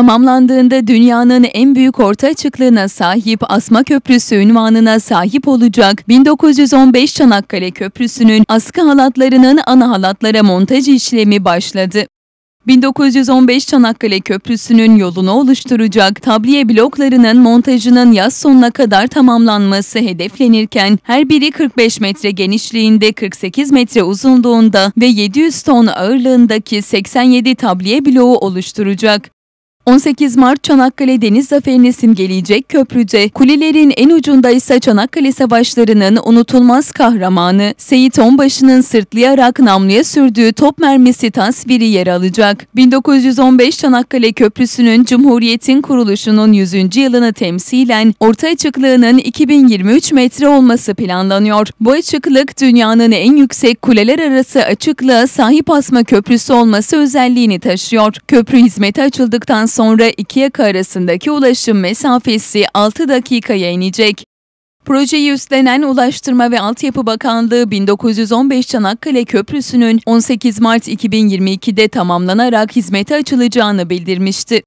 Tamamlandığında dünyanın en büyük orta açıklığına sahip Asma Köprüsü ünvanına sahip olacak 1915 Çanakkale Köprüsü'nün askı halatlarının ana halatlara montaj işlemi başladı. 1915 Çanakkale Köprüsü'nün yolunu oluşturacak tabliye bloklarının montajının yaz sonuna kadar tamamlanması hedeflenirken her biri 45 metre genişliğinde 48 metre uzunluğunda ve 700 ton ağırlığındaki 87 tabliye bloğu oluşturacak. 18 Mart Çanakkale Deniz Zaferi'ni simgeleyecek köprüde, kulelerin en ucunda ise Çanakkale Savaşları'nın unutulmaz kahramanı Seyit Onbaşı'nın sırtlayarak namluya sürdüğü top mermisi tasviri yer alacak. 1915 Çanakkale Köprüsü'nün Cumhuriyet'in kuruluşunun 100. yılını temsilen orta açıklığının 2023 metre olması planlanıyor. Bu açıklık dünyanın en yüksek kuleler arası açıklığa sahip asma köprüsü olması özelliğini taşıyor. Köprü hizmete açıldıktan sonra sonra iki yaka arasındaki ulaşım mesafesi 6 dakikaya inecek. Projeyi üstlenen Ulaştırma ve Altyapı Bakanlığı 1915 Çanakkale Köprüsü'nün 18 Mart 2022'de tamamlanarak hizmete açılacağını bildirmişti.